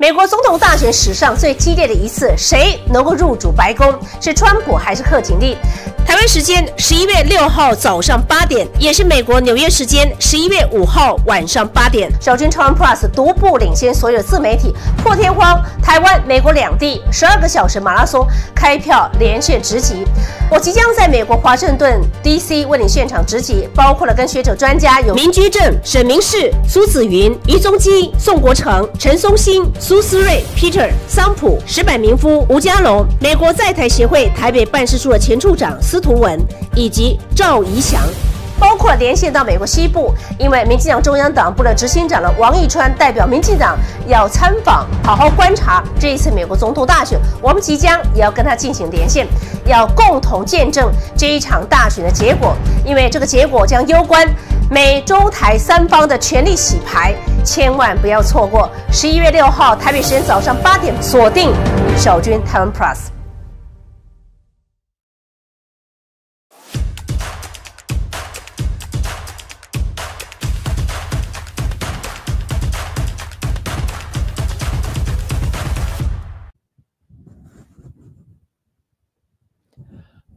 美国总统大选史上最激烈的一次，谁能够入主白宫？是川普还是贺锦丽？台湾时间十一月六号早上八点，也是美国纽约时间十一月五号晚上八点，小军超人 Plus 独步领先所有自媒体，破天荒台湾、美国两地十二个小时马拉松开票连线直击。我即将在美国华盛顿 DC 为你现场直击，包括了跟学者专家有民居正、沈明世、苏子云、余宗基、宋国成、陈松兴、苏思睿、Peter 桑普、石柏明夫、吴家龙、美国在台协会台北办事处的前处长。司徒文以及赵怡翔，包括连线到美国西部，因为民进党中央党部的执行长的王义川代表民进党要参访，好好观察这一次美国总统大选。我们即将也要跟他进行连线，要共同见证这一场大选的结果，因为这个结果将攸关美中台三方的权力洗牌，千万不要错过。十一月六号台北时间早上八点，锁定小军台湾 Plus。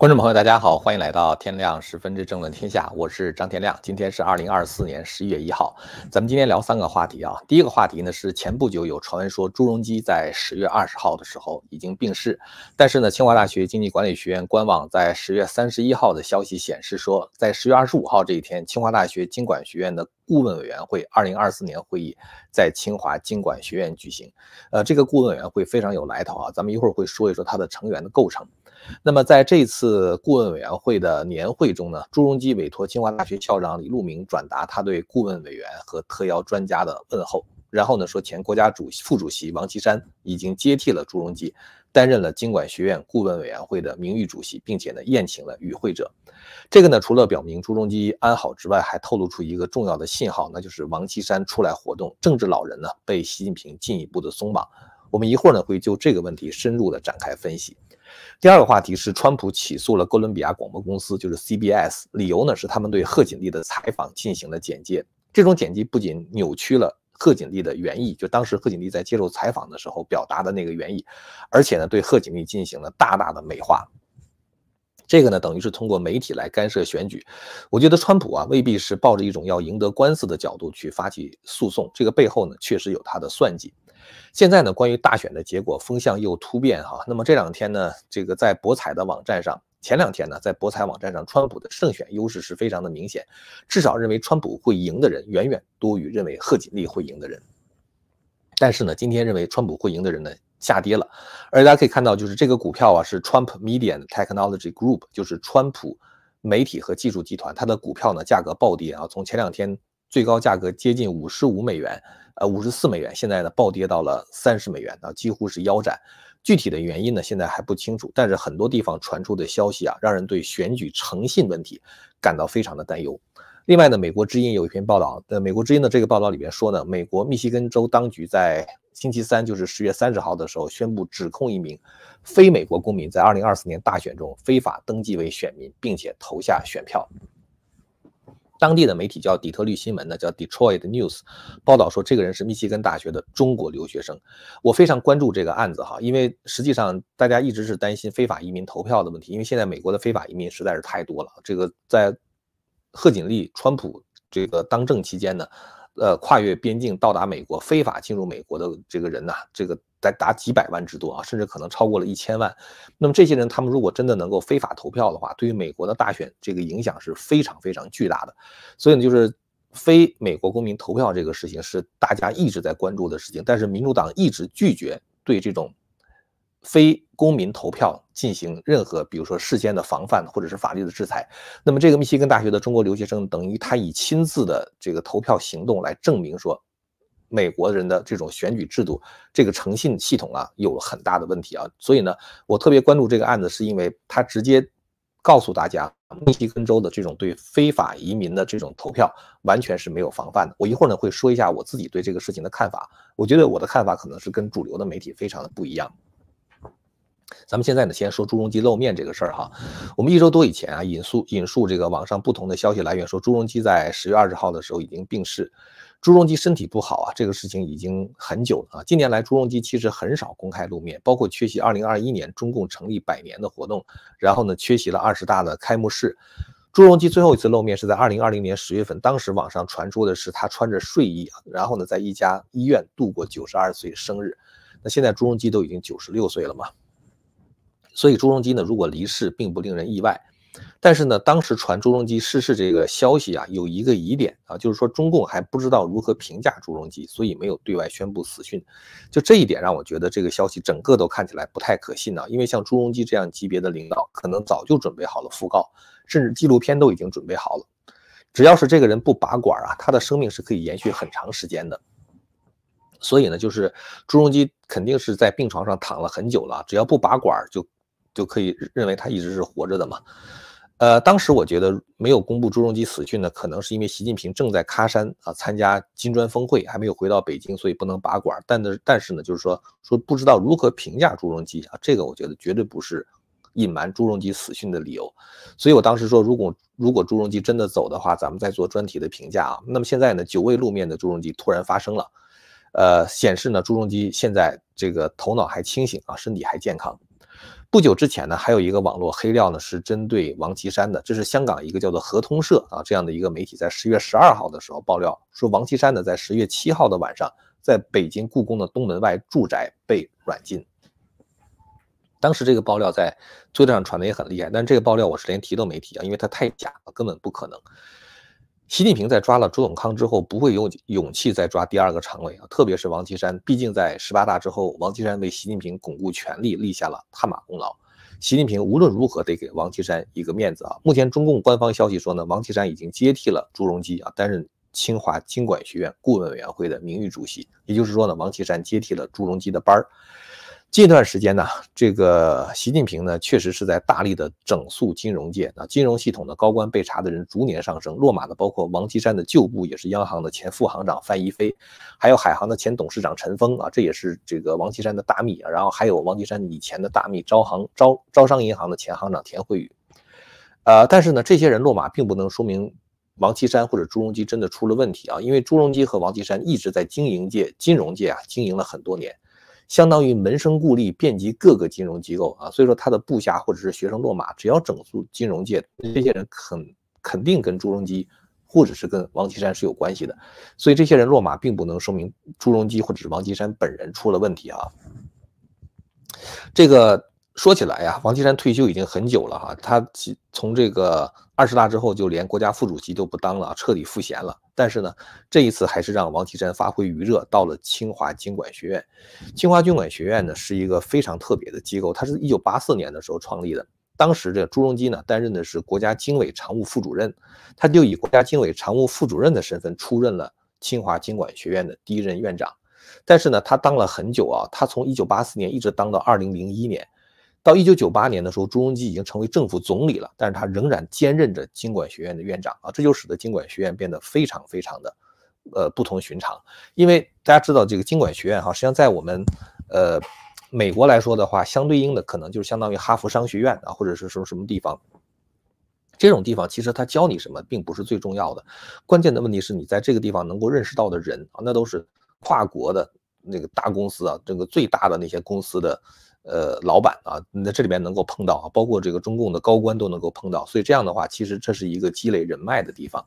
观众朋友，大家好，欢迎来到天亮十分之政论天下，我是张天亮。今天是二零二四年十一月一号，咱们今天聊三个话题啊。第一个话题呢是前不久有传闻说朱镕基在十月二十号的时候已经病逝，但是呢，清华大学经济管理学院官网在十月三十一号的消息显示说，在十月二十五号这一天，清华大学经管学院的顾问委员会二零二四年会议在清华经管学院举行。呃，这个顾问委员会非常有来头啊，咱们一会儿会说一说它的成员的构成。那么，在这次顾问委员会的年会中呢，朱镕基委托清华大学校长李路明转达他对顾问委员和特邀专家的问候。然后呢，说前国家主席副主席王岐山已经接替了朱镕基，担任了经管学院顾问委员会的名誉主席，并且呢宴请了与会者。这个呢，除了表明朱镕基安好之外，还透露出一个重要的信号，那就是王岐山出来活动，政治老人呢被习近平进一步的松绑。我们一会儿呢会就这个问题深入的展开分析。第二个话题是，川普起诉了哥伦比亚广播公司，就是 CBS，理由呢是他们对贺锦丽的采访进行了剪接，这种剪辑不仅扭曲了贺锦丽的原意，就当时贺锦丽在接受采访的时候表达的那个原意，而且呢对贺锦丽进行了大大的美化，这个呢等于是通过媒体来干涉选举，我觉得川普啊未必是抱着一种要赢得官司的角度去发起诉讼，这个背后呢确实有他的算计。现在呢，关于大选的结果风向又突变哈。那么这两天呢，这个在博彩的网站上，前两天呢，在博彩网站上，川普的胜选优势是非常的明显，至少认为川普会赢的人远远多于认为贺锦丽会赢的人。但是呢，今天认为川普会赢的人呢下跌了。而大家可以看到，就是这个股票啊，是 Trump Media Technology Group，就是川普媒体和技术集团，它的股票呢价格暴跌，啊，从前两天最高价格接近五十五美元。呃，五十四美元，现在呢暴跌到了三十美元啊，几乎是腰斩。具体的原因呢，现在还不清楚。但是很多地方传出的消息啊，让人对选举诚信问题感到非常的担忧。另外呢，美国之音有一篇报道，呃，美国之音的这个报道里边说呢，美国密西根州当局在星期三，就是十月三十号的时候，宣布指控一名非美国公民在二零二四年大选中非法登记为选民，并且投下选票。当地的媒体叫底特律新闻呢，叫 Detroit News，报道说这个人是密西根大学的中国留学生。我非常关注这个案子哈，因为实际上大家一直是担心非法移民投票的问题，因为现在美国的非法移民实在是太多了。这个在贺锦丽、川普这个当政期间呢。呃，跨越边境到达美国、非法进入美国的这个人呐，这个在达几百万之多啊，甚至可能超过了一千万。那么这些人，他们如果真的能够非法投票的话，对于美国的大选这个影响是非常非常巨大的。所以呢，就是非美国公民投票这个事情是大家一直在关注的事情，但是民主党一直拒绝对这种非。公民投票进行任何，比如说事先的防范或者是法律的制裁，那么这个密西根大学的中国留学生等于他以亲自的这个投票行动来证明说，美国人的这种选举制度这个诚信系统啊有了很大的问题啊。所以呢，我特别关注这个案子，是因为他直接告诉大家，密西根州的这种对非法移民的这种投票完全是没有防范的。我一会儿呢会说一下我自己对这个事情的看法，我觉得我的看法可能是跟主流的媒体非常的不一样。咱们现在呢，先说朱镕基露面这个事儿哈。我们一周多以前啊，引述引述这个网上不同的消息来源说，朱镕基在十月二十号的时候已经病逝。朱镕基身体不好啊，这个事情已经很久了。啊。近年来，朱镕基其实很少公开露面，包括缺席二零二一年中共成立百年的活动，然后呢，缺席了二十大的开幕式。朱镕基最后一次露面是在二零二零年十月份，当时网上传出的是他穿着睡衣，然后呢，在一家医院度过九十二岁生日。那现在朱镕基都已经九十六岁了嘛。所以朱镕基呢，如果离世并不令人意外，但是呢，当时传朱镕基逝世这个消息啊，有一个疑点啊，就是说中共还不知道如何评价朱镕基，所以没有对外宣布死讯。就这一点让我觉得这个消息整个都看起来不太可信啊，因为像朱镕基这样级别的领导，可能早就准备好了讣告，甚至纪录片都已经准备好了。只要是这个人不拔管啊，他的生命是可以延续很长时间的。所以呢，就是朱镕基肯定是在病床上躺了很久了，只要不拔管就。就可以认为他一直是活着的嘛？呃，当时我觉得没有公布朱镕基死讯呢，可能是因为习近平正在喀山啊参加金砖峰会，还没有回到北京，所以不能拔管。但呢，但是呢，就是说说不知道如何评价朱镕基啊，这个我觉得绝对不是隐瞒朱镕基死讯的理由。所以我当时说，如果如果朱镕基真的走的话，咱们再做专题的评价啊。那么现在呢，久未露面的朱镕基突然发声了，呃，显示呢朱镕基现在这个头脑还清醒啊，身体还健康。不久之前呢，还有一个网络黑料呢，是针对王岐山的。这是香港一个叫做合通社啊这样的一个媒体，在十月十二号的时候爆料说，王岐山呢在十月七号的晚上，在北京故宫的东门外住宅被软禁。当时这个爆料在社会上传的也很厉害，但这个爆料我是连提都没提啊，因为它太假了，根本不可能。习近平在抓了朱永康之后，不会有勇气再抓第二个常委啊，特别是王岐山，毕竟在十八大之后，王岐山为习近平巩固权力立下了汗马功劳，习近平无论如何得给王岐山一个面子啊。目前中共官方消息说呢，王岐山已经接替了朱镕基啊，担任清华经管学院顾问委员会的名誉主席，也就是说呢，王岐山接替了朱镕基的班儿。近段时间呢，这个习近平呢确实是在大力的整肃金融界，啊，金融系统的高官被查的人逐年上升，落马的包括王岐山的旧部，也是央行的前副行长范一飞，还有海航的前董事长陈峰啊，这也是这个王岐山的大秘啊，然后还有王岐山以前的大秘，招行招招商银行的前行长田慧宇，呃，但是呢，这些人落马并不能说明王岐山或者朱镕基真的出了问题啊，因为朱镕基和王岐山一直在经营界、金融界啊经营了很多年。相当于门生故吏遍及各个金融机构啊，所以说他的部下或者是学生落马，只要整肃金融界，这些人肯肯定跟朱镕基或者是跟王岐山是有关系的，所以这些人落马并不能说明朱镕基或者是王岐山本人出了问题啊，这个。说起来呀，王岐山退休已经很久了哈，他从这个二十大之后就连国家副主席都不当了，彻底赋闲了。但是呢，这一次还是让王岐山发挥余热，到了清华经管学院。清华经管学院呢是一个非常特别的机构，它是一九八四年的时候创立的。当时这朱镕基呢担任的是国家经委常务副主任，他就以国家经委常务副主任的身份出任了清华经管学院的第一任院长。但是呢，他当了很久啊，他从一九八四年一直当到二零零一年。到一九九八年的时候，朱镕基已经成为政府总理了，但是他仍然兼任着经管学院的院长啊，这就使得经管学院变得非常非常的呃不同寻常。因为大家知道这个经管学院哈，实际上在我们呃美国来说的话，相对应的可能就是相当于哈佛商学院啊，或者是说什么地方这种地方，其实他教你什么并不是最重要的，关键的问题是你在这个地方能够认识到的人啊，那都是跨国的那个大公司啊，整个最大的那些公司的。呃，老板啊，那这里边能够碰到，啊，包括这个中共的高官都能够碰到，所以这样的话，其实这是一个积累人脉的地方。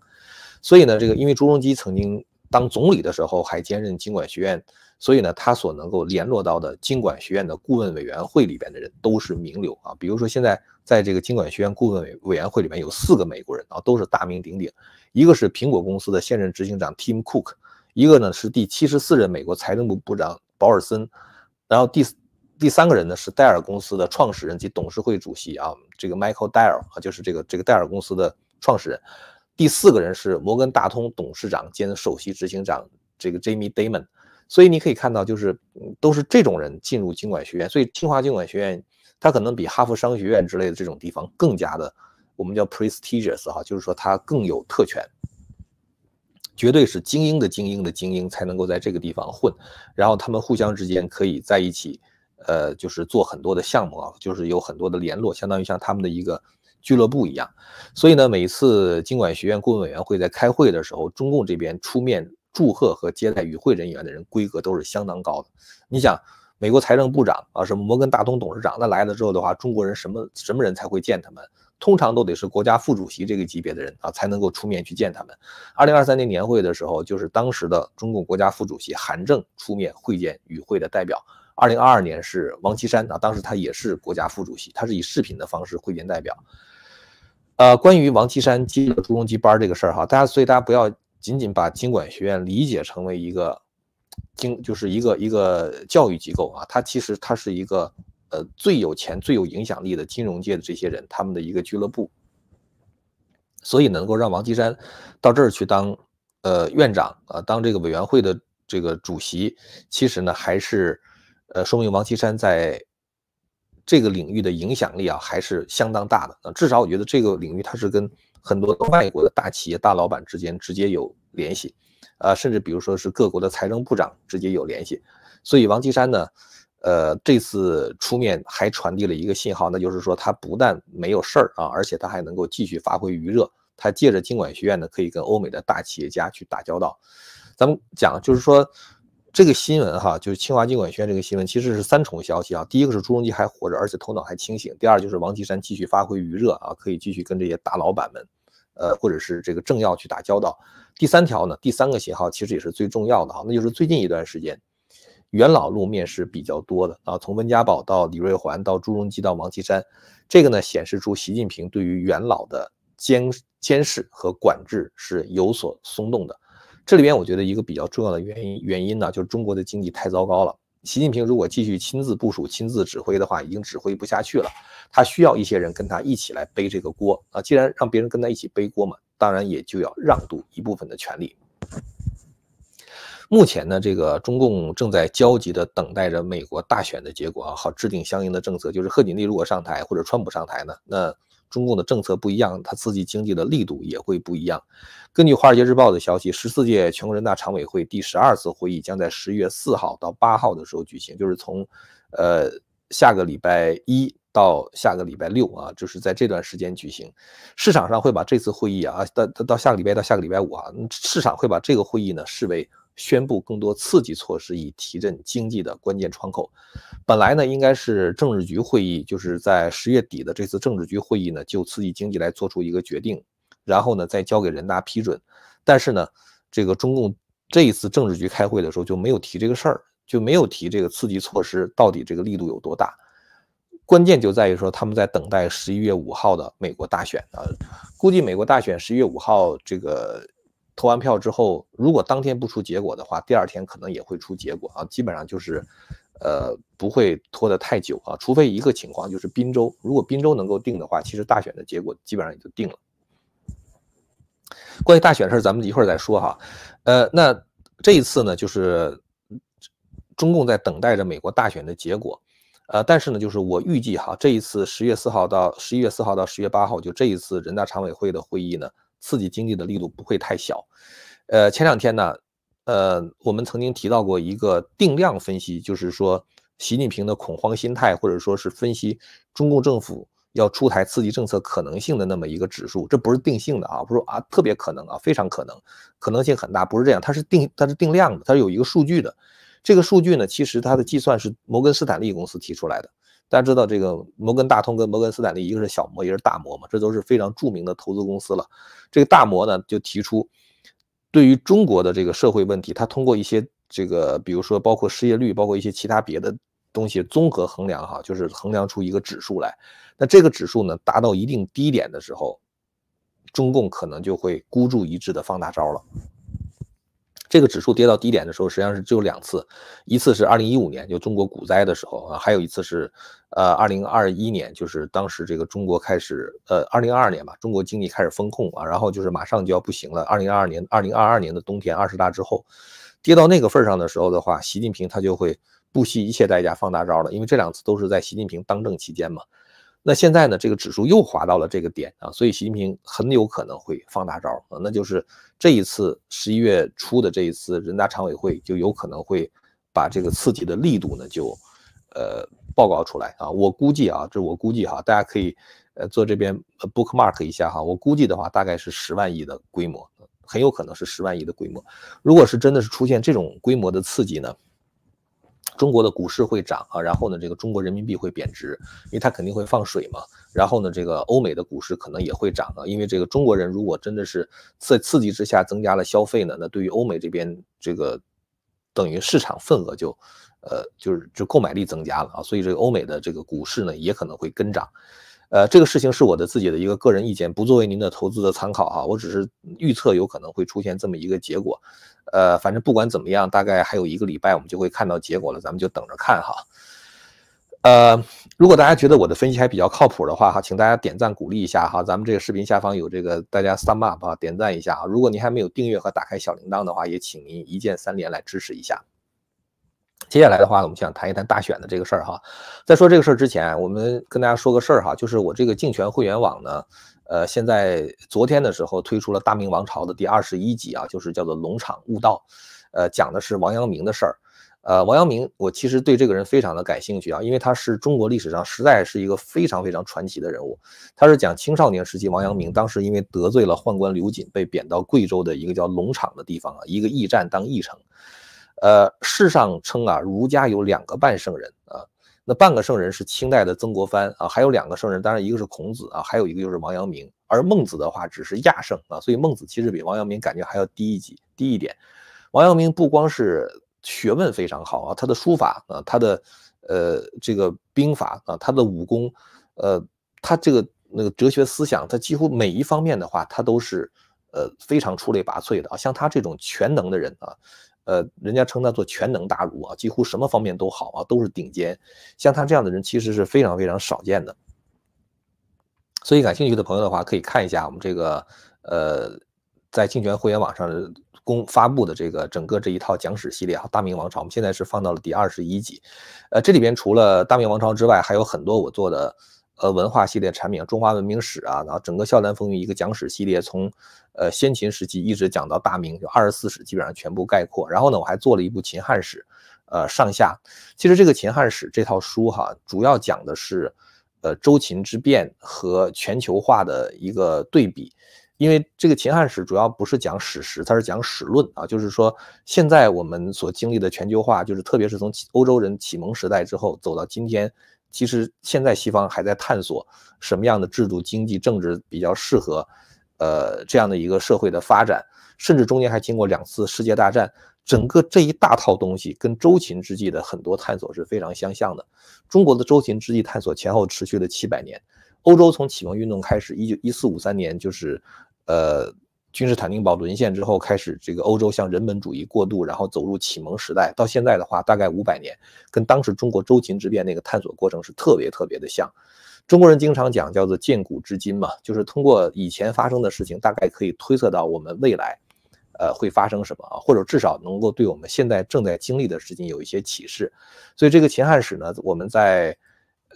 所以呢，这个因为朱镕基曾经当总理的时候还兼任经管学院，所以呢，他所能够联络到的经管学院的顾问委员会里边的人都是名流啊。比如说现在在这个经管学院顾问委委员会里面有四个美国人啊，都是大名鼎鼎，一个是苹果公司的现任执行长 Tim Cook，一个呢是第七十四任美国财政部部长保尔森，然后第。第三个人呢是戴尔公司的创始人及董事会主席啊，这个 Michael Dell 啊，就是这个这个戴尔公司的创始人。第四个人是摩根大通董事长兼首席执行长这个 Jamie Dimon。所以你可以看到，就是都是这种人进入经管学院。所以清华经管学院它可能比哈佛商学院之类的这种地方更加的，我们叫 prestigious 哈，就是说它更有特权，绝对是精英的精英的精英才能够在这个地方混，然后他们互相之间可以在一起。呃，就是做很多的项目啊，就是有很多的联络，相当于像他们的一个俱乐部一样。所以呢，每次经管学院顾问委员会在开会的时候，中共这边出面祝贺和接待与会人员的人规格都是相当高的。你想，美国财政部长啊，什么摩根大通董事长，那来了之后的话，中国人什么什么人才会见他们？通常都得是国家副主席这个级别的人啊，才能够出面去见他们。二零二三年年会的时候，就是当时的中共国家副主席韩正出面会见与会的代表。二零二二年是王岐山啊，当时他也是国家副主席，他是以视频的方式会见代表。呃，关于王岐山接了朱镕基班这个事儿哈，大家所以大家不要仅仅把经管学院理解成为一个经就是一个一个教育机构啊，它其实它是一个呃最有钱最有影响力的金融界的这些人他们的一个俱乐部，所以能够让王岐山到这儿去当呃院长啊，当这个委员会的这个主席，其实呢还是。呃，说明王岐山在这个领域的影响力啊，还是相当大的。至少我觉得这个领域它是跟很多外国的大企业大老板之间直接有联系，呃，甚至比如说是各国的财政部长直接有联系。所以王岐山呢，呃，这次出面还传递了一个信号，那就是说他不但没有事儿啊，而且他还能够继续发挥余热。他借着经管学院呢，可以跟欧美的大企业家去打交道。咱们讲就是说。这个新闻哈，就是清华经管学院这个新闻，其实是三重消息啊。第一个是朱镕基还活着，而且头脑还清醒；第二就是王岐山继续发挥余热啊，可以继续跟这些大老板们，呃，或者是这个政要去打交道。第三条呢，第三个信号其实也是最重要的哈，那就是最近一段时间，元老露面是比较多的啊。从温家宝到李瑞环到朱镕基到王岐山，这个呢显示出习近平对于元老的监监视和管制是有所松动的。这里边我觉得一个比较重要的原因原因呢，就是中国的经济太糟糕了。习近平如果继续亲自部署、亲自指挥的话，已经指挥不下去了。他需要一些人跟他一起来背这个锅啊。既然让别人跟他一起背锅嘛，当然也就要让渡一部分的权利。目前呢，这个中共正在焦急地等待着美国大选的结果啊，好制定相应的政策。就是贺锦丽如果上台，或者川普上台呢，那。中共的政策不一样，它刺激经济的力度也会不一样。根据《华尔街日报》的消息，十四届全国人大常委会第十二次会议将在十月四号到八号的时候举行，就是从，呃，下个礼拜一到下个礼拜六啊，就是在这段时间举行。市场上会把这次会议啊，到到下个礼拜到下个礼拜五啊，市场会把这个会议呢视为。宣布更多刺激措施以提振经济的关键窗口，本来呢应该是政治局会议，就是在十月底的这次政治局会议呢，就刺激经济来做出一个决定，然后呢再交给人大批准。但是呢，这个中共这一次政治局开会的时候就没有提这个事儿，就没有提这个刺激措施到底这个力度有多大。关键就在于说他们在等待十一月五号的美国大选啊，估计美国大选十一月五号这个。投完票之后，如果当天不出结果的话，第二天可能也会出结果啊。基本上就是，呃，不会拖得太久啊。除非一个情况，就是滨州，如果滨州能够定的话，其实大选的结果基本上也就定了。关于大选的事儿，咱们一会儿再说哈。呃，那这一次呢，就是中共在等待着美国大选的结果。呃，但是呢，就是我预计哈，这一次十月四号到十一月四号到十月八号，就这一次人大常委会的会议呢。刺激经济的力度不会太小，呃，前两天呢，呃，我们曾经提到过一个定量分析，就是说习近平的恐慌心态，或者说是分析中共政府要出台刺激政策可能性的那么一个指数，这不是定性的啊，不是啊，特别可能啊，非常可能，可能性很大，不是这样，它是定它是定量的，它是有一个数据的，这个数据呢，其实它的计算是摩根斯坦利公司提出来的。大家知道这个摩根大通跟摩根斯坦利，一个是小摩，一个是大摩嘛，这都是非常著名的投资公司了。这个大摩呢，就提出对于中国的这个社会问题，它通过一些这个，比如说包括失业率，包括一些其他别的东西，综合衡量哈，就是衡量出一个指数来。那这个指数呢，达到一定低点的时候，中共可能就会孤注一掷的放大招了。这个指数跌到低点的时候，实际上是只有两次，一次是二零一五年，就中国股灾的时候啊，还有一次是，呃，二零二一年，就是当时这个中国开始，呃，二零二二年吧，中国经济开始风控啊，然后就是马上就要不行了。二零二二年、二零二二年的冬天，二十大之后，跌到那个份上的时候的话，习近平他就会不惜一切代价放大招了，因为这两次都是在习近平当政期间嘛。那现在呢？这个指数又滑到了这个点啊，所以习近平很有可能会放大招啊，那就是这一次十一月初的这一次人大常委会就有可能会把这个刺激的力度呢就，呃，报告出来啊。我估计啊，这我估计哈，大家可以呃做这边 bookmark 一下哈。我估计的话，大概是十万亿的规模，很有可能是十万亿的规模。如果是真的是出现这种规模的刺激呢？中国的股市会涨啊，然后呢，这个中国人民币会贬值，因为它肯定会放水嘛。然后呢，这个欧美的股市可能也会涨啊，因为这个中国人如果真的是在刺激之下增加了消费呢，那对于欧美这边这个等于市场份额就，呃，就是就购买力增加了啊，所以这个欧美的这个股市呢也可能会跟涨。呃，这个事情是我的自己的一个个人意见，不作为您的投资的参考哈。我只是预测有可能会出现这么一个结果，呃，反正不管怎么样，大概还有一个礼拜我们就会看到结果了，咱们就等着看哈。呃，如果大家觉得我的分析还比较靠谱的话哈，请大家点赞鼓励一下哈。咱们这个视频下方有这个大家 sum up 啊，点赞一下啊。如果您还没有订阅和打开小铃铛的话，也请您一键三连来支持一下。接下来的话，我们想谈一谈大选的这个事儿哈。在说这个事儿之前，我们跟大家说个事儿哈，就是我这个竞选会员网呢，呃，现在昨天的时候推出了《大明王朝》的第二十一集啊，就是叫做《龙场悟道》，呃，讲的是王阳明的事儿。呃，王阳明，我其实对这个人非常的感兴趣啊，因为他是中国历史上实在是一个非常非常传奇的人物。他是讲青少年时期，王阳明当时因为得罪了宦官刘瑾，被贬到贵州的一个叫龙场的地方啊，一个驿站当驿丞。呃，世上称啊，儒家有两个半圣人啊，那半个圣人是清代的曾国藩啊，还有两个圣人，当然一个是孔子啊，还有一个就是王阳明，而孟子的话只是亚圣啊，所以孟子其实比王阳明感觉还要低一级，低一点。王阳明不光是学问非常好啊，他的书法啊，他的呃这个兵法啊，他的武功，呃，他这个那个哲学思想，他几乎每一方面的话，他都是呃非常出类拔萃的啊，像他这种全能的人啊。呃，人家称他做全能大儒啊，几乎什么方面都好啊，都是顶尖。像他这样的人，其实是非常非常少见的。所以，感兴趣的朋友的话，可以看一下我们这个呃，在竞选会员网上公发布的这个整个这一套讲史系列《大明王朝》，我们现在是放到了第二十一集。呃，这里边除了《大明王朝》之外，还有很多我做的。呃，文化系列产品，《中华文明史》啊，然后整个《笑谈风云》一个讲史系列，从呃先秦时期一直讲到大明，就二十四史基本上全部概括。然后呢，我还做了一部《秦汉史》，呃，上下。其实这个《秦汉史》这套书哈，主要讲的是呃周秦之变和全球化的一个对比。因为这个《秦汉史》主要不是讲史实，它是讲史论啊，就是说现在我们所经历的全球化，就是特别是从欧洲人启蒙时代之后走到今天。其实现在西方还在探索什么样的制度、经济、政治比较适合，呃，这样的一个社会的发展，甚至中间还经过两次世界大战，整个这一大套东西跟周秦之际的很多探索是非常相像的。中国的周秦之际探索前后持续了七百年，欧洲从启蒙运动开始，一九一四五三年就是，呃。君士坦丁堡沦陷之后，开始这个欧洲向人本主义过渡，然后走入启蒙时代。到现在的话，大概五百年，跟当时中国周秦之变那个探索过程是特别特别的像。中国人经常讲叫做见古知今嘛，就是通过以前发生的事情，大概可以推测到我们未来，呃，会发生什么啊，或者至少能够对我们现在正在经历的事情有一些启示。所以这个秦汉史呢，我们在，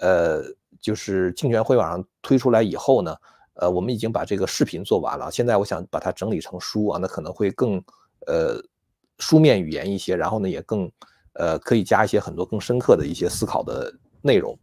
呃，就是竞全会网上推出来以后呢。呃，我们已经把这个视频做完了，现在我想把它整理成书啊，那可能会更，呃，书面语言一些，然后呢，也更，呃，可以加一些很多更深刻的一些思考的内容。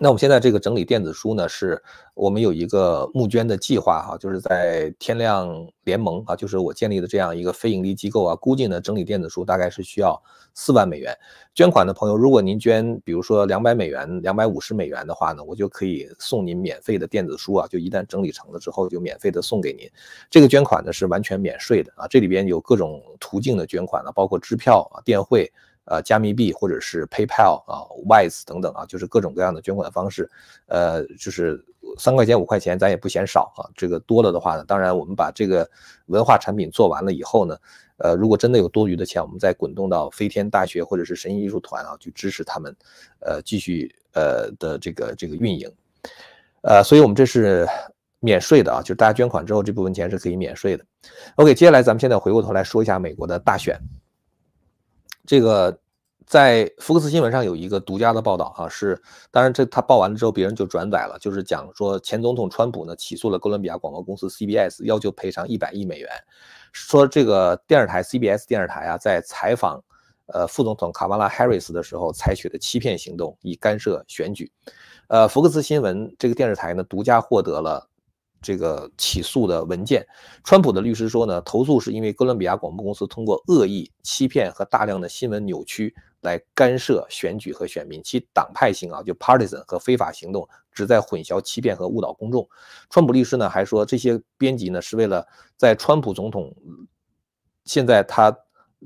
那我们现在这个整理电子书呢，是我们有一个募捐的计划哈，就是在天亮联盟啊，就是我建立的这样一个非盈利机构啊。估计呢，整理电子书大概是需要四万美元。捐款的朋友，如果您捐，比如说两百美元、两百五十美元的话呢，我就可以送您免费的电子书啊，就一旦整理成了之后，就免费的送给您。这个捐款呢是完全免税的啊，这里边有各种途径的捐款呢，包括支票啊、电汇。呃，加密币或者是 PayPal 啊，Wise 等等啊，就是各种各样的捐款方式，呃，就是三块钱、五块钱，咱也不嫌少啊。这个多了的话呢，当然我们把这个文化产品做完了以后呢，呃，如果真的有多余的钱，我们再滚动到飞天大学或者是神韵艺术团啊，去支持他们，呃，继续呃的这个这个运营，呃，所以我们这是免税的啊，就是大家捐款之后这部分钱是可以免税的。OK，接下来咱们现在回过头来说一下美国的大选。这个在福克斯新闻上有一个独家的报道，哈，是当然这他报完了之后，别人就转载了，就是讲说前总统川普呢起诉了哥伦比亚广播公司 CBS，要求赔偿一百亿美元，说这个电视台 CBS 电视台啊，在采访，呃副总统卡马拉 Harris 的时候采取的欺骗行动，以干涉选举，呃福克斯新闻这个电视台呢独家获得了。这个起诉的文件，川普的律师说呢，投诉是因为哥伦比亚广播公司通过恶意欺骗和大量的新闻扭曲来干涉选举和选民，其党派性啊，就 partisan 和非法行动旨在混淆、欺骗和误导公众。川普律师呢还说，这些编辑呢是为了在川普总统现在他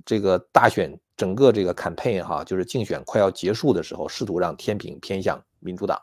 这个大选整个这个 campaign 哈，就是竞选快要结束的时候，试图让天平偏向民主党。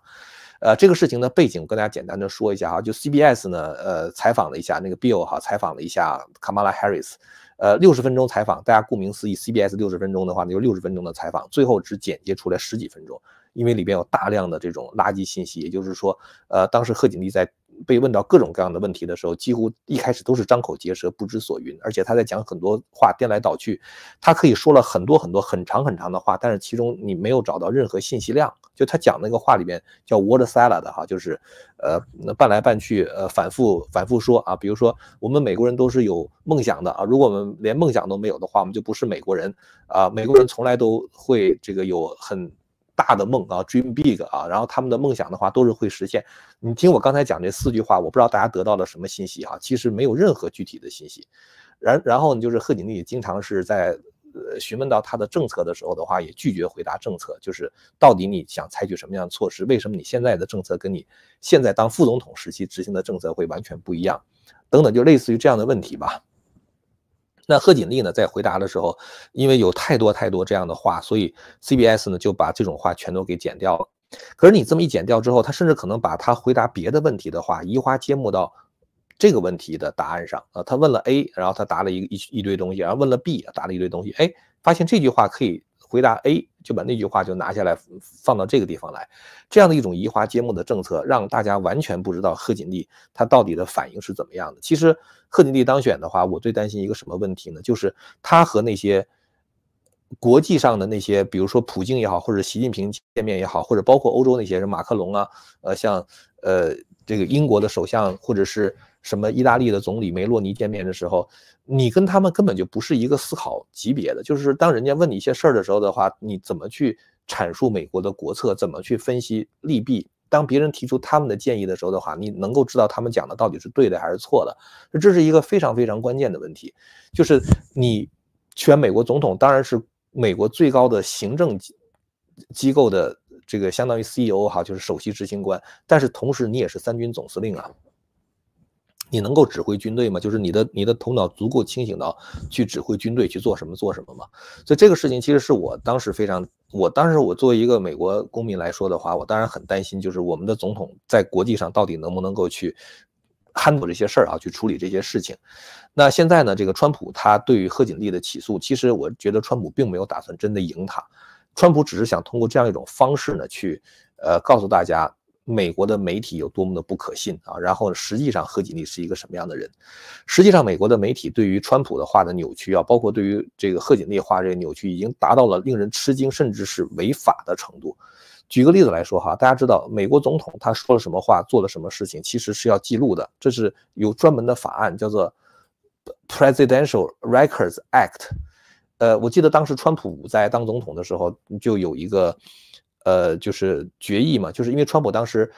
呃，这个事情的背景跟大家简单的说一下哈，就 CBS 呢，呃，采访了一下那个 Bill 哈，采访了一下卡玛拉· r i s 呃，六十分钟采访，大家顾名思义，CBS 六十分钟的话，那就六十分钟的采访，最后只剪接出来十几分钟，因为里边有大量的这种垃圾信息，也就是说，呃，当时贺锦丽在被问到各种各样的问题的时候，几乎一开始都是张口结舌，不知所云，而且他在讲很多话颠来倒去，他可以说了很多很多很长很长的话，但是其中你没有找到任何信息量。就他讲那个话里面叫 word salad 的哈，就是，呃，拌来拌去，呃，反复反复说啊，比如说我们美国人都是有梦想的啊，如果我们连梦想都没有的话，我们就不是美国人啊，美国人从来都会这个有很大的梦啊，dream big 啊，然后他们的梦想的话都是会实现。你听我刚才讲这四句话，我不知道大家得到了什么信息哈，其实没有任何具体的信息。然然后呢，就是贺锦丽经常是在。呃，询问到他的政策的时候的话，也拒绝回答政策，就是到底你想采取什么样的措施？为什么你现在的政策跟你现在当副总统时期执行的政策会完全不一样？等等，就类似于这样的问题吧。那贺锦丽呢，在回答的时候，因为有太多太多这样的话，所以 C B S 呢就把这种话全都给剪掉了。可是你这么一剪掉之后，他甚至可能把他回答别的问题的话移花接木到。这个问题的答案上啊，他问了 A，然后他答了一一一堆东西，然后问了 B，答了一堆东西。哎，发现这句话可以回答 A，就把那句话就拿下来放到这个地方来。这样的一种移花接木的政策，让大家完全不知道贺锦丽他到底的反应是怎么样的。其实贺锦丽当选的话，我最担心一个什么问题呢？就是他和那些国际上的那些，比如说普京也好，或者习近平见面也好，或者包括欧洲那些人，马克龙啊，呃，像呃这个英国的首相，或者是。什么意大利的总理梅洛尼见面的时候，你跟他们根本就不是一个思考级别的。就是当人家问你一些事儿的时候的话，你怎么去阐述美国的国策？怎么去分析利弊？当别人提出他们的建议的时候的话，你能够知道他们讲的到底是对的还是错的？这是一个非常非常关键的问题。就是你选美国总统，当然是美国最高的行政机构的这个相当于 CEO 哈，就是首席执行官。但是同时你也是三军总司令啊。你能够指挥军队吗？就是你的你的头脑足够清醒到去指挥军队去做什么做什么吗？所以这个事情其实是我当时非常，我当时我作为一个美国公民来说的话，我当然很担心，就是我们的总统在国际上到底能不能够去 handle 这些事儿啊，去处理这些事情。那现在呢，这个川普他对于贺锦丽的起诉，其实我觉得川普并没有打算真的赢他，川普只是想通过这样一种方式呢，去呃告诉大家。美国的媒体有多么的不可信啊！然后实际上贺锦丽是一个什么样的人？实际上，美国的媒体对于川普的话的扭曲啊，包括对于这个贺锦丽话这个扭曲，已经达到了令人吃惊，甚至是违法的程度。举个例子来说哈，大家知道美国总统他说了什么话，做了什么事情，其实是要记录的，这是有专门的法案叫做 Presidential Records Act。呃，我记得当时川普在当总统的时候就有一个。呃，就是决议嘛，就是因为川普当时，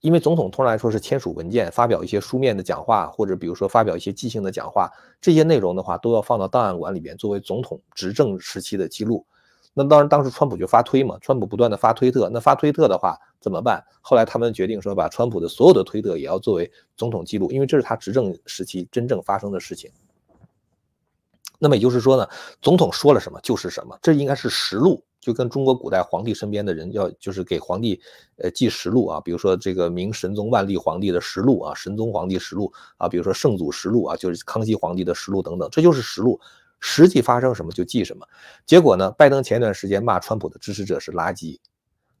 因为总统通常来说是签署文件、发表一些书面的讲话，或者比如说发表一些即兴的讲话，这些内容的话都要放到档案馆里边作为总统执政时期的记录。那当然，当时川普就发推嘛，川普不断的发推特，那发推特的话怎么办？后来他们决定说，把川普的所有的推特也要作为总统记录，因为这是他执政时期真正发生的事情。那么也就是说呢，总统说了什么就是什么，这应该是实录。就跟中国古代皇帝身边的人要就是给皇帝，呃记实录啊，比如说这个明神宗万历皇帝的实录啊，神宗皇帝实录啊，比如说圣祖实录啊，就是康熙皇帝的实录等等，这就是实录，实际发生什么就记什么。结果呢，拜登前一段时间骂川普的支持者是垃圾，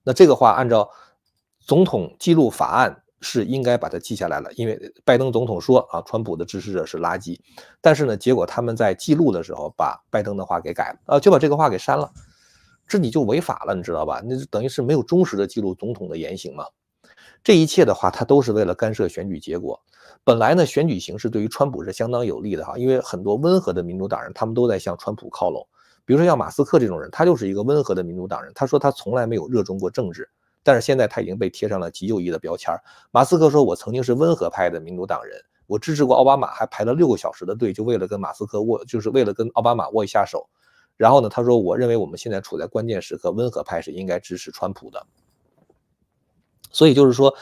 那这个话按照总统记录法案是应该把它记下来了，因为拜登总统说啊，川普的支持者是垃圾，但是呢，结果他们在记录的时候把拜登的话给改了，呃，就把这个话给删了。这你就违法了，你知道吧？那就等于是没有忠实的记录总统的言行嘛。这一切的话，他都是为了干涉选举结果。本来呢，选举形势对于川普是相当有利的哈，因为很多温和的民主党人，他们都在向川普靠拢。比如说像马斯克这种人，他就是一个温和的民主党人。他说他从来没有热衷过政治，但是现在他已经被贴上了极右翼的标签。马斯克说：“我曾经是温和派的民主党人，我支持过奥巴马，还排了六个小时的队，就为了跟马斯克握，就是为了跟奥巴马握一下手。”然后呢？他说：“我认为我们现在处在关键时刻，温和派是应该支持川普的。所以就是说，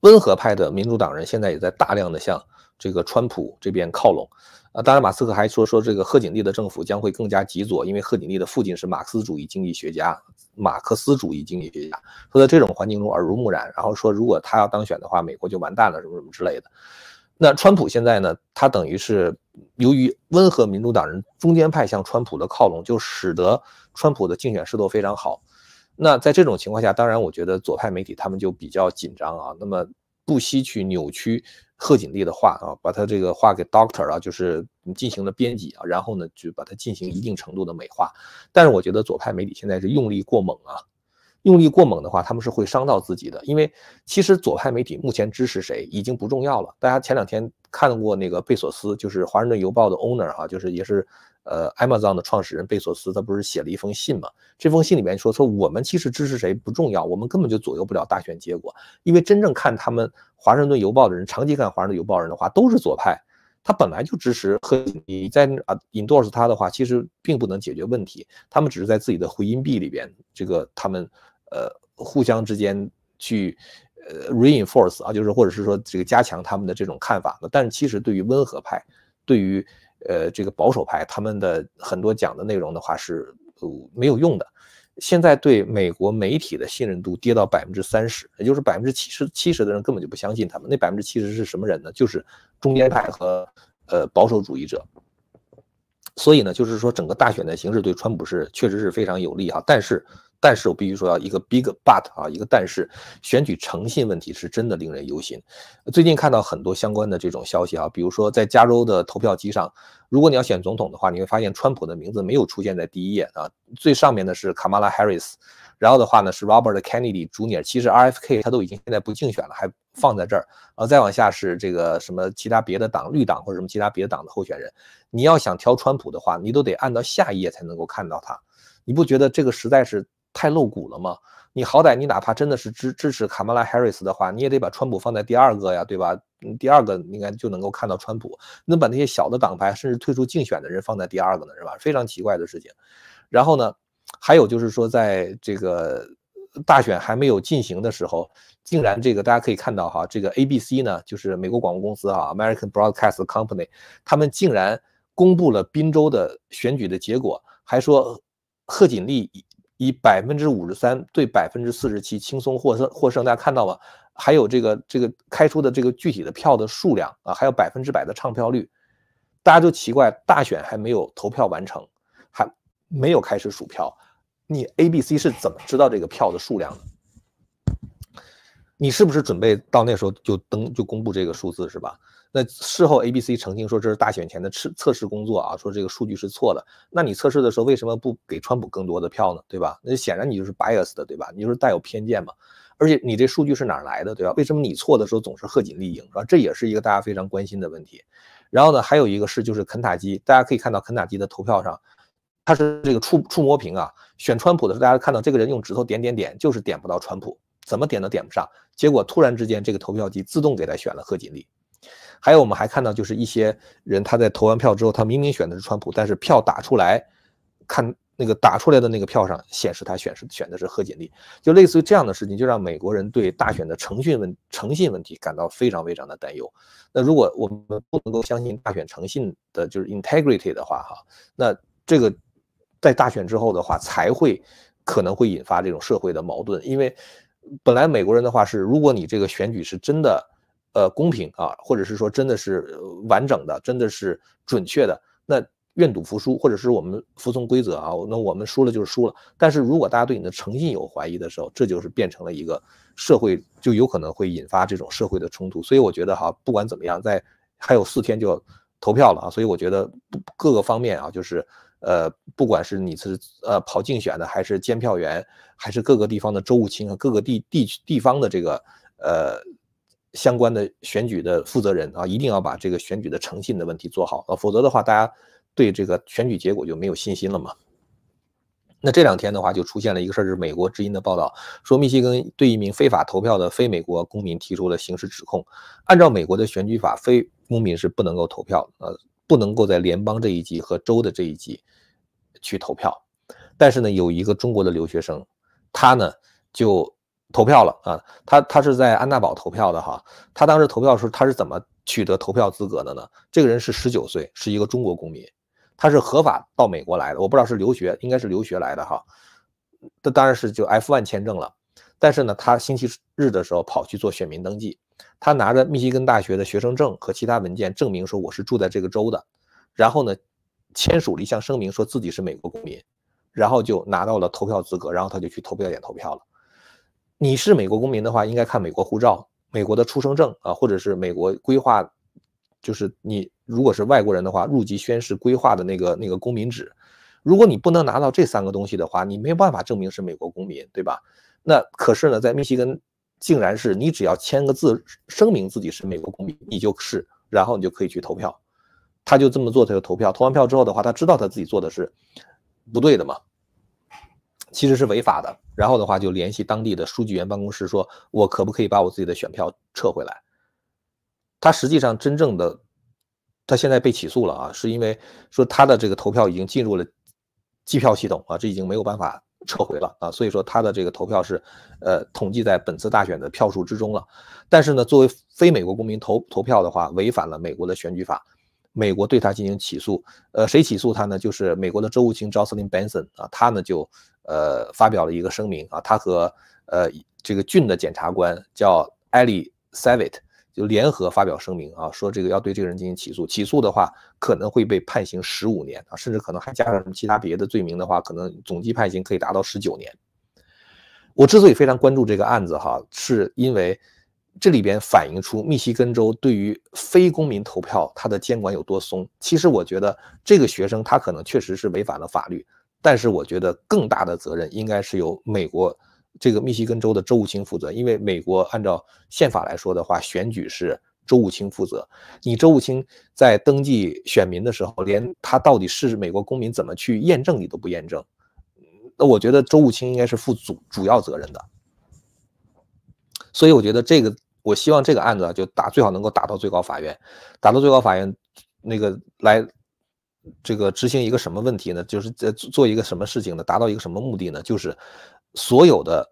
温和派的民主党人现在也在大量的向这个川普这边靠拢。啊，当然，马斯克还说说这个贺锦丽的政府将会更加极左，因为贺锦丽的父亲是马克思主义经济学家，马克思主义经济学家说在这种环境中耳濡目染，然后说如果他要当选的话，美国就完蛋了，什么什么之类的。”那川普现在呢？他等于是由于温和民主党人、中间派向川普的靠拢，就使得川普的竞选势头非常好。那在这种情况下，当然我觉得左派媒体他们就比较紧张啊，那么不惜去扭曲贺锦丽的话啊，把他这个话给 Doctor 啊，就是进行了编辑啊，然后呢就把它进行一定程度的美化。但是我觉得左派媒体现在是用力过猛啊。用力过猛的话，他们是会伤到自己的。因为其实左派媒体目前支持谁已经不重要了。大家前两天看过那个贝索斯，就是《华盛顿邮报》的 owner 哈，就是也是呃 Amazon 的创始人贝索斯，他不是写了一封信嘛？这封信里面说说我们其实支持谁不重要，我们根本就左右不了大选结果。因为真正看他们《华盛顿邮报》的人，长期看《华盛顿邮报》人的话，都是左派。他本来就支持和你在啊 i n d o r s e 他的话其实并不能解决问题，他们只是在自己的回音壁里边，这个他们呃互相之间去呃 reinforce 啊，就是或者是说这个加强他们的这种看法但是其实对于温和派，对于呃这个保守派，他们的很多讲的内容的话是呃没有用的。现在对美国媒体的信任度跌到百分之三十，也就是百分之七十七十的人根本就不相信他们。那百分之七十是什么人呢？就是中间派和呃保守主义者。所以呢，就是说整个大选的形势对川普是确实是非常有利啊，但是。但是我必须说，要一个 big but 啊，一个但是，选举诚信问题是真的令人忧心。最近看到很多相关的这种消息啊，比如说在加州的投票机上，如果你要选总统的话，你会发现川普的名字没有出现在第一页啊，最上面的是卡马拉· Harris，然后的话呢是 Robert Kennedy Jr.，其实 RFK 他都已经现在不竞选了，还放在这儿，然后再往下是这个什么其他别的党绿党或者什么其他别的党的候选人，你要想挑川普的话，你都得按到下一页才能够看到他，你不觉得这个实在是？太露骨了嘛？你好歹你哪怕真的是支支持卡马拉·哈里斯的话，你也得把川普放在第二个呀，对吧？第二个应该就能够看到川普。能把那些小的党派甚至退出竞选的人放在第二个呢，是吧？非常奇怪的事情。然后呢，还有就是说，在这个大选还没有进行的时候，竟然这个大家可以看到哈，这个 ABC 呢，就是美国广播公司啊，American Broadcast Company，他们竟然公布了宾州的选举的结果，还说贺锦丽。以百分之五十三对百分之四十七轻松获胜获胜，大家看到了，还有这个这个开出的这个具体的票的数量啊，还有百分之百的唱票率，大家就奇怪，大选还没有投票完成，还没有开始数票，你 A、B、C 是怎么知道这个票的数量的？你是不是准备到那时候就登就公布这个数字是吧？那事后 A B C 澄清说这是大选前的测测试工作啊，说这个数据是错的。那你测试的时候为什么不给川普更多的票呢？对吧？那显然你就是 bias 的，对吧？你就是带有偏见嘛。而且你这数据是哪来的，对吧？为什么你错的时候总是贺锦丽赢？啊，这也是一个大家非常关心的问题。然后呢，还有一个是就是肯塔基，大家可以看到肯塔基的投票上，它是这个触触摸屏啊，选川普的时候大家看到这个人用指头点点点，就是点不到川普，怎么点都点不上，结果突然之间这个投票机自动给他选了贺锦丽。还有，我们还看到，就是一些人他在投完票之后，他明明选的是川普，但是票打出来，看那个打出来的那个票上显示他选是选的是贺锦丽，就类似于这样的事情，就让美国人对大选的诚信问诚信问题感到非常非常的担忧。那如果我们不能够相信大选诚信的就是 integrity 的话，哈，那这个在大选之后的话，才会可能会引发这种社会的矛盾，因为本来美国人的话是，如果你这个选举是真的。呃，公平啊，或者是说真的是完整的，真的是准确的，那愿赌服输，或者是我们服从规则啊。那我们输了就是输了。但是如果大家对你的诚信有怀疑的时候，这就是变成了一个社会，就有可能会引发这种社会的冲突。所以我觉得哈，不管怎么样，在还有四天就要投票了啊。所以我觉得各个方面啊，就是呃，不管是你是呃跑竞选的，还是监票员，还是各个地方的州务卿和各个地地地方的这个呃。相关的选举的负责人啊，一定要把这个选举的诚信的问题做好啊，否则的话，大家对这个选举结果就没有信心了嘛。那这两天的话，就出现了一个事儿，是美国之音的报道说，密歇根对一名非法投票的非美国公民提出了刑事指控。按照美国的选举法，非公民是不能够投票，呃，不能够在联邦这一级和州的这一级去投票。但是呢，有一个中国的留学生，他呢就。投票了啊！他他是在安大堡投票的哈。他当时投票的时候，他是怎么取得投票资格的呢？这个人是十九岁，是一个中国公民，他是合法到美国来的。我不知道是留学，应该是留学来的哈。这当然是就 F1 签证了。但是呢，他星期日的时候跑去做选民登记，他拿着密西根大学的学生证和其他文件证明说我是住在这个州的，然后呢，签署了一项声明说自己是美国公民，然后就拿到了投票资格，然后他就去投票点投票了。你是美国公民的话，应该看美国护照、美国的出生证啊，或者是美国规划，就是你如果是外国人的话，入籍宣誓规划的那个那个公民纸。如果你不能拿到这三个东西的话，你没有办法证明是美国公民，对吧？那可是呢，在密西根竟然是你只要签个字，声明自己是美国公民，你就是，然后你就可以去投票。他就这么做，他就投票。投完票之后的话，他知道他自己做的是不对的嘛。其实是违法的，然后的话就联系当地的书记员办公室，说我可不可以把我自己的选票撤回来？他实际上真正的，他现在被起诉了啊，是因为说他的这个投票已经进入了计票系统啊，这已经没有办法撤回了啊，所以说他的这个投票是，呃，统计在本次大选的票数之中了，但是呢，作为非美国公民投投票的话，违反了美国的选举法。美国对他进行起诉，呃，谁起诉他呢？就是美国的州务卿 j o c e l y n Benson 啊，他呢就呃发表了一个声明啊，他和呃这个郡的检察官叫 a l i e s a v i t 就联合发表声明啊，说这个要对这个人进行起诉，起诉的话可能会被判刑十五年啊，甚至可能还加上什么其他别的罪名的话，可能总计判刑可以达到十九年。我之所以非常关注这个案子哈，是因为。这里边反映出密西根州对于非公民投票，它的监管有多松。其实我觉得这个学生他可能确实是违反了法律，但是我觉得更大的责任应该是由美国这个密西根州的州务卿负责，因为美国按照宪法来说的话，选举是州务卿负责。你州务卿在登记选民的时候，连他到底是美国公民怎么去验证你都不验证，那我觉得州务卿应该是负主主要责任的。所以我觉得这个。我希望这个案子就打最好能够打到最高法院，打到最高法院，那个来，这个执行一个什么问题呢？就是在做一个什么事情呢？达到一个什么目的呢？就是所有的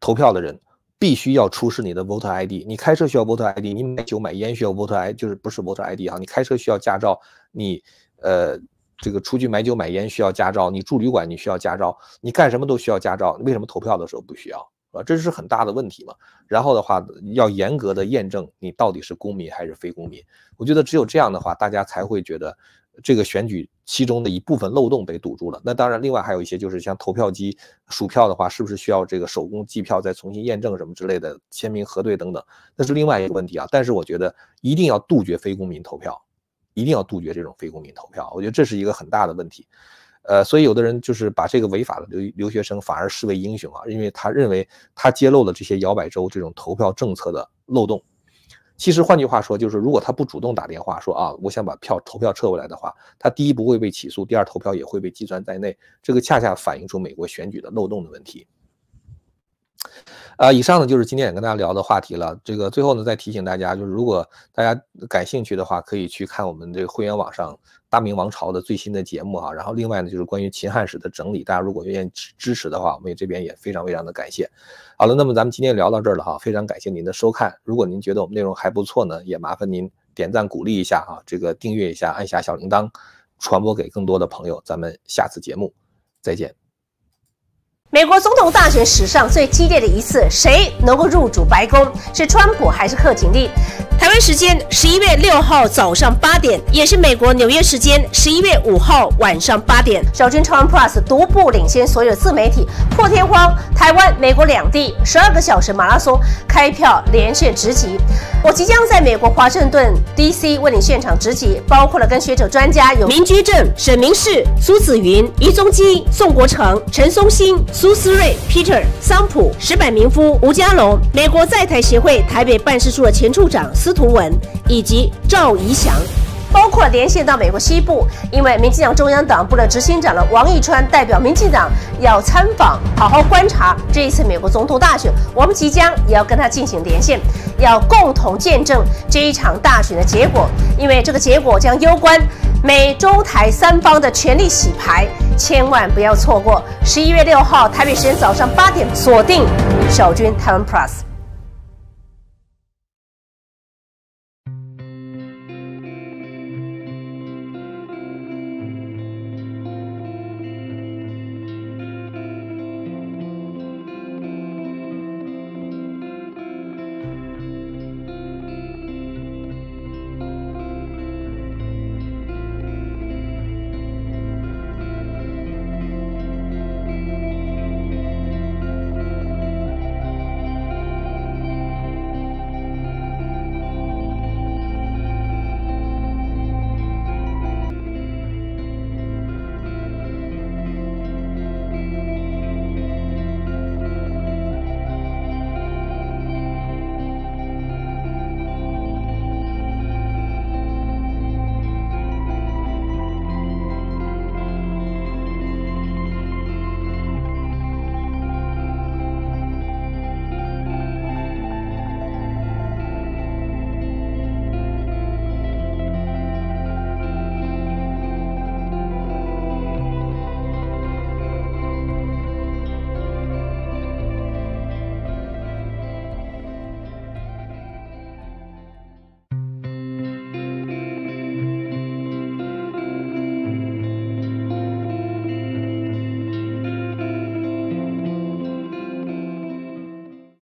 投票的人必须要出示你的 vote ID。你开车需要 vote ID，你买酒买烟需要 vote ID，就是不是 vote ID 哈。你开车需要驾照，你呃这个出去买酒买烟需要驾照，你住旅馆你需要驾照，你干什么都需要驾照。为什么投票的时候不需要？啊，这是很大的问题嘛。然后的话，要严格的验证你到底是公民还是非公民。我觉得只有这样的话，大家才会觉得这个选举其中的一部分漏洞被堵住了。那当然，另外还有一些就是像投票机数票的话，是不是需要这个手工计票再重新验证什么之类的签名核对等等，那是另外一个问题啊。但是我觉得一定要杜绝非公民投票，一定要杜绝这种非公民投票。我觉得这是一个很大的问题。呃，所以有的人就是把这个违法的留留学生反而视为英雄啊，因为他认为他揭露了这些摇摆州这种投票政策的漏洞。其实换句话说，就是如果他不主动打电话说啊，我想把票投票撤回来的话，他第一不会被起诉，第二投票也会被计算在内。这个恰恰反映出美国选举的漏洞的问题。呃，以上呢就是今天也跟大家聊的话题了。这个最后呢再提醒大家，就是如果大家感兴趣的话，可以去看我们这个会员网上《大明王朝》的最新的节目哈。然后另外呢，就是关于秦汉史的整理，大家如果愿意支支持的话，我们这边也非常非常的感谢。好了，那么咱们今天聊到这儿了哈，非常感谢您的收看。如果您觉得我们内容还不错呢，也麻烦您点赞鼓励一下哈，这个订阅一下，按下小铃铛，传播给更多的朋友。咱们下次节目再见。美国总统大选史上最激烈的一次，谁能够入主白宫？是川普还是贺锦丽？台湾时间十一月六号早上八点，也是美国纽约时间十一月五号晚上八点，小军超玩 p l u s 独步领先所有自媒体，破天荒台湾、美国两地十二个小时马拉松开票连线直击。我即将在美国华盛顿 DC 为你现场直击，包括了跟学者专家有民居正、沈明世、苏子云、余宗基、宋国成、陈松兴。苏思睿、Peter 桑普、石柏明夫、吴家龙、美国在台协会台北办事处的前处长司徒文，以及赵怡翔。包括连线到美国西部，因为民进党中央党部的执行长的王义川代表民进党要参访，好好观察这一次美国总统大选。我们即将也要跟他进行连线，要共同见证这一场大选的结果，因为这个结果将攸关美中台三方的权力洗牌，千万不要错过。十一月六号台北时间早上八点，锁定小军台湾 plus。